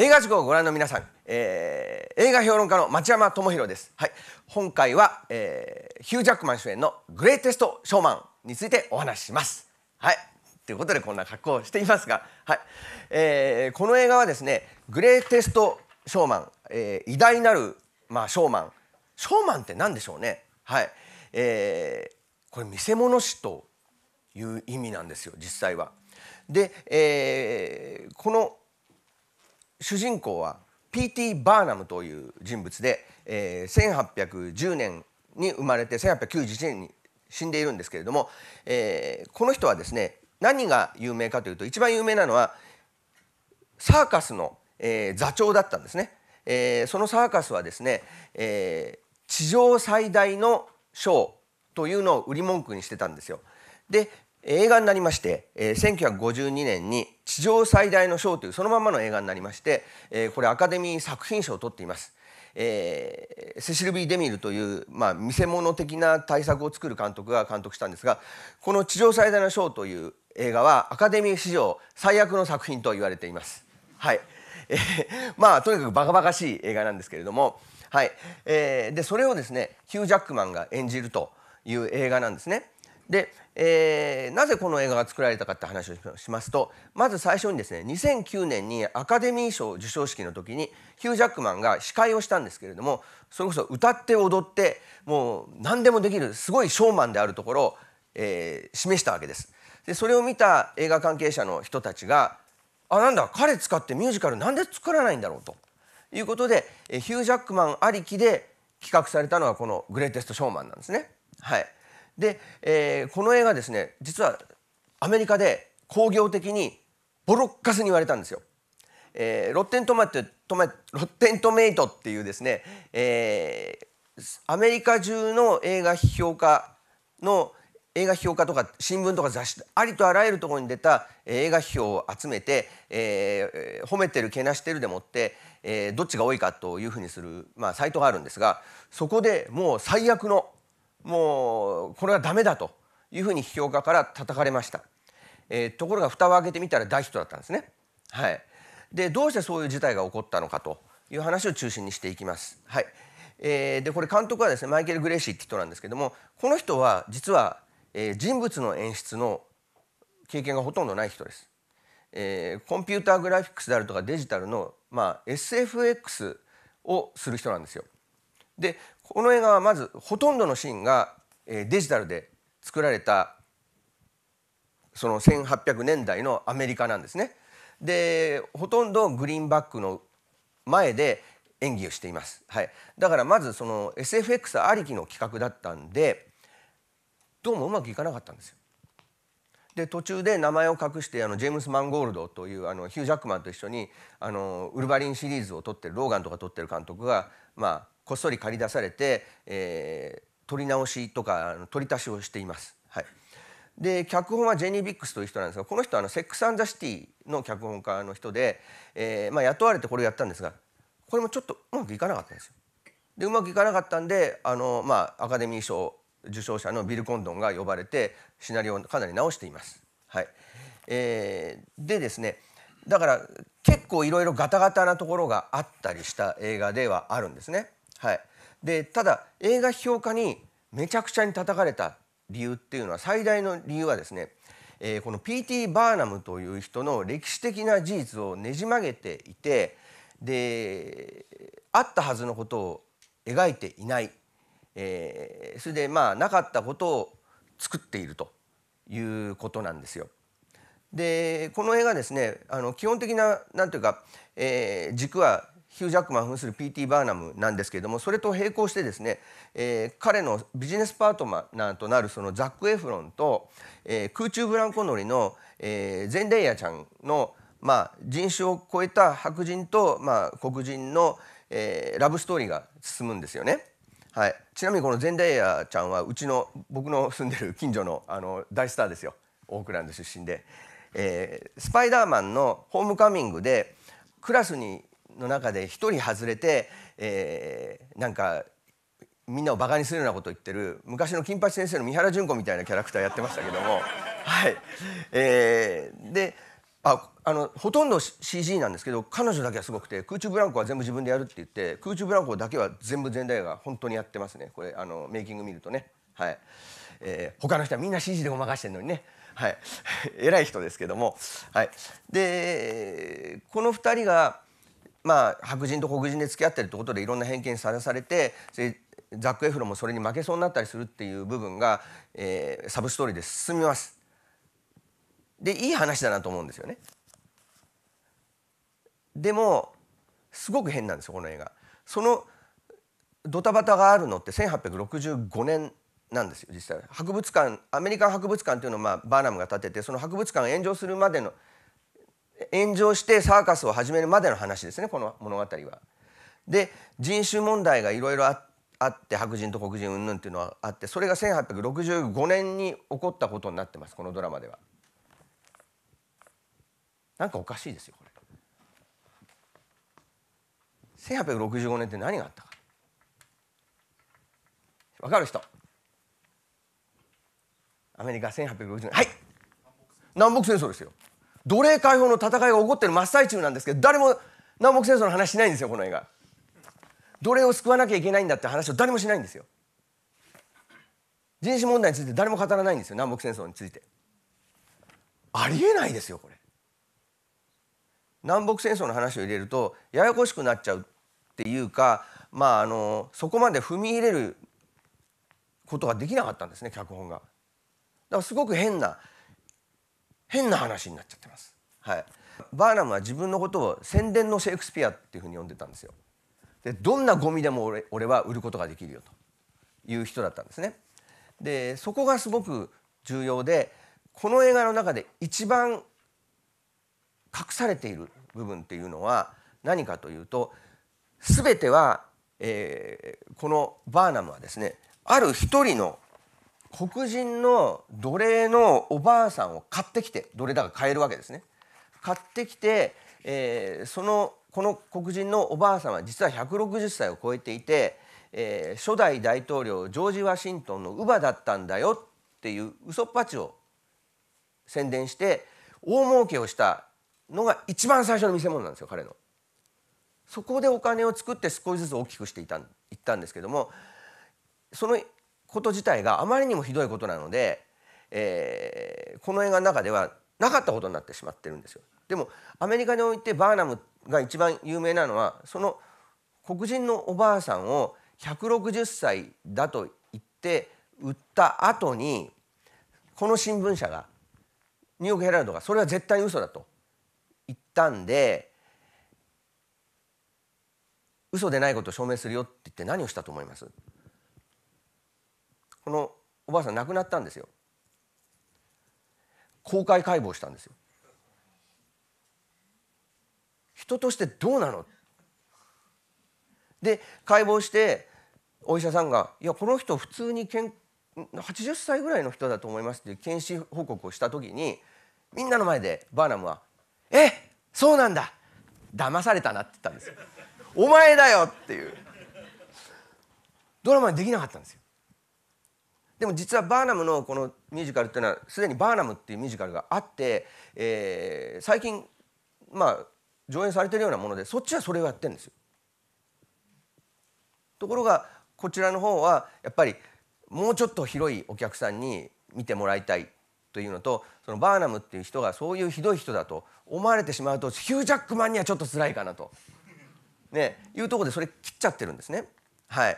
映画塾をご覧の皆さん、えー、映画評論家の町山智博です、はい、今回は、えー、ヒュー・ジャックマン主演の「グレイテスト・ショーマン」についてお話しします。はいということでこんな格好をしていますが、はいえー、この映画はですね「グレイテスト・ショーマン」えー、偉大なる、まあ、ショーマンショーマンって何でしょうね、はいえー、これ見せ物師という意味なんですよ実際は。で、えー、この主人公は P.T. バーナムという人物で、えー、1810年に生まれて1891年に死んでいるんですけれども、えー、この人はですね何が有名かというと一番有名なのはサーカスの、えー、座長だったんですね、えー、そのサーカスはですね、えー、地上最大のショーというのを売り文句にしてたんですよ。で、映画になりまして、えー、1952年に「地上最大のショー」というそのままの映画になりまして、えー、これアカデミー作品賞を取っています。えー、セシル・ビー・デミルという、まあ、見せ物的な大作を作る監督が監督したんですがこの「地上最大のショー」という映画はアカデミー史上最悪の作品と言われています。はい、えー、まあとにかくバカバカしい映画なんですけれども、はいえー、でそれをですねヒュー・ジャックマンが演じるという映画なんですね。で、えー、なぜこの映画が作られたかって話をしますとまず最初にですね2009年にアカデミー賞授賞式の時にヒュー・ジャックマンが司会をしたんですけれどもそれこそ歌って踊ってもう何でもできるすごいショーマンであるところを、えー、示したわけです。でそれを見た映画関係者の人たちがあなんだ彼使ってミュージカルなんで作らないんだろうということでヒュー・ジャックマンありきで企画されたのがこの「グレイテスト・ショーマン」なんですね。はい、で、えー、この映画ですね実はアメリカで工業的にボロッカスに言われたんですよ。えー、ロッテントマトトマロッテントメイトっていうですね、えー、アメリカ中の映画批評家の映画批評家とか新聞とか雑誌ありとあらゆるところに出た映画批評を集めて、えー、褒めてるけなしてるでもって、えー、どっちが多いかというふうにする、まあ、サイトがあるんですがそこでもう最悪のもうこれはダメだというふうに批評家から叩かれました、えー、ところが蓋を開けてみたら大ヒットだったんですね。はい、でどうしてそういう事態が起こったのかという話を中心にしていきます。はいえー、でこれ監督はですねマイケル・グレーシーって人なんですけどもこの人は実は、えー、人物の演出の経験がほとんどない人です。えー、コンピューターグラフィックスであるとかデジタルの、まあ、SFX をする人なんですよ。でこの映画はまずほとんどのシーンがデジタルで作られたその1800年代のアメリカなんですね。でほとんどグリーンバックの前で演技をしています、はい、だからまずその SFX ありきの企画だったんでどうもうまくいかなかったんですよ。で途中で名前を隠してあのジェームス・マンゴールドというあのヒュー・ジャックマンと一緒にあのウルヴァリンシリーズを撮ってるローガンとか撮ってる監督がまあこっそり借り出されて、えー、取り直しとか取り足しをしています。はい、で脚本はジェニー・ビックスという人なんですがこの人はあのセックス・アン・ザ・シティの脚本家の人で、えー、まあ、雇われてこれをやったんですがこれもちょっとうまくいかなかったんですよ。でうまくいかなかったんであの、まあ、アカデミー賞受賞者のビル・コンドンが呼ばれてシナリオをかなり直しています。はいえー、でですねだから結構いろいろガタガタなところがあったりした映画ではあるんですね。はい、でただ映画批評家にめちゃくちゃに叩かれた理由っていうのは最大の理由はですね、えー、この P.T. バーナムという人の歴史的な事実をねじ曲げていてであったはずのことを描いていない、えー、それでまあなかったことを作っているということなんですよ。でこの映画ですねあの基本的な何ていうか、えー、軸はヒュー・ジャックマン扮する P.T. バーナムなんですけれどもそれと並行してですね、えー、彼のビジネスパートナーとなるそのザック・エフロンと、えー、空中ブランコ乗りの、えー、ゼンデイヤちゃんの、まあ、人種を超えた白人と、まあ、黒人の、えー、ラブストーリーが進むんですよね。はい、ちなみにこのゼンデイヤちゃんはうちの僕の住んでる近所のあの大スターですよオークランド出身で、えー、スパイダーマンの「ホームカミングで」クラスにの中で一人外れて、えー、なんかみんなをバカにするようなことを言ってる昔の金八先生の三原淳子みたいなキャラクターやってましたけども はいえー、でああのほとんど CG なんですけど彼女だけはすごくて空中ブランコは全部自分でやるって言って空中ブランコだけは全部全体が本当にやってますねこれあのメイキング見るとねはい、えー、他の人はみんな CG でごまかしてるのにねはい 偉い人ですけどもはいでこの2人がまあ、白人と黒人で付き合ってるってことでいろんな偏見さらされてザック・エフロンもそれに負けそうになったりするっていう部分が、えー、サブストーリーで進みます。でいい話だなと思うんですよね。でもすごく変なんですよこの映画。そのドタバタがあるのって1865年なんですよ実際博物館アメリカン博物館というのを、まあ、バーナムが建ててその博物館炎上するまでの炎上してサーカスを始めるまでの話ですねこの物語は。で人種問題がいろいろあって白人と黒人云々っていうのはあってそれが1865年に起こったことになってますこのドラマでは。なんかおかしいですよこれ。1865年って何があったか。わかる人アメリカ1860年はい南北戦争ですよ奴隷解放の戦いが起こってる真っ最中なんですけど誰も南北戦争の話しないんですよこの映画奴隷を救わなきゃいけないんだって話を誰もしないんですよ人種問題について誰も語らないんですよ南北戦争についてありえないですよこれ南北戦争の話を入れるとややこしくなっちゃうっていうかまああのそこまで踏み入れることができなかったんですね脚本がだからすごく変な変な話になっちゃってます。はい、バーナムは自分のことを宣伝のシェイクスピアっていうふうに呼んでたんですよ。でどんなゴミでも俺俺は売ることができるよという人だったんですね。でそこがすごく重要でこの映画の中で一番隠されている部分っていうのは何かというと全ては、えー、このバーナムはですねある一人の黒人の奴隷のおばあさんを買ってきて奴隷だから買えるわけですね買ってきて、えー、そのこの黒人のおばあさんは実は160歳を超えていて、えー、初代大統領ジョージ・ワシントンの乳母だったんだよっていう嘘っぱちを宣伝して大儲けをしたのが一番最初の見せ物なんですよ彼の。そこでお金を作って少しずつ大きくしていたいったんですけどもそのこと自体があまりにもひどいことなので、えー、この映画の中ではなかったことになってしまってるんですよ。でもアメリカにおいてバーナムが一番有名なのはその黒人のおばあさんを160歳だと言って売った後にこの新聞社がニューヨーク・ヘラルドがそれは絶対に嘘だと言ったんで嘘でないことを証明するよって言って何をしたと思いますこのおばあさん亡くなったんですよ公開解剖したんですよ人としてどうなので解剖してお医者さんが「いやこの人普通にけん80歳ぐらいの人だと思います」っていう検視報告をした時にみんなの前でバーナムは「えそうなんだ騙されたな」って言ったんですよ。お前だよっていうドラマにできなかったんですよ。でも実はバーナムのこのミュージカルっていうのはすでにバーナムっていうミュージカルがあって、えー、最近まあ上演されてるようなものでそっちはそれをやってるんですよ。ところがこちらの方はやっぱりもうちょっと広いお客さんに見てもらいたいというのとそのバーナムっていう人がそういうひどい人だと思われてしまうとヒュージャックマンにはちょっと辛いかなと、ね、いうとこでそれ切っちゃってるんですね。はい、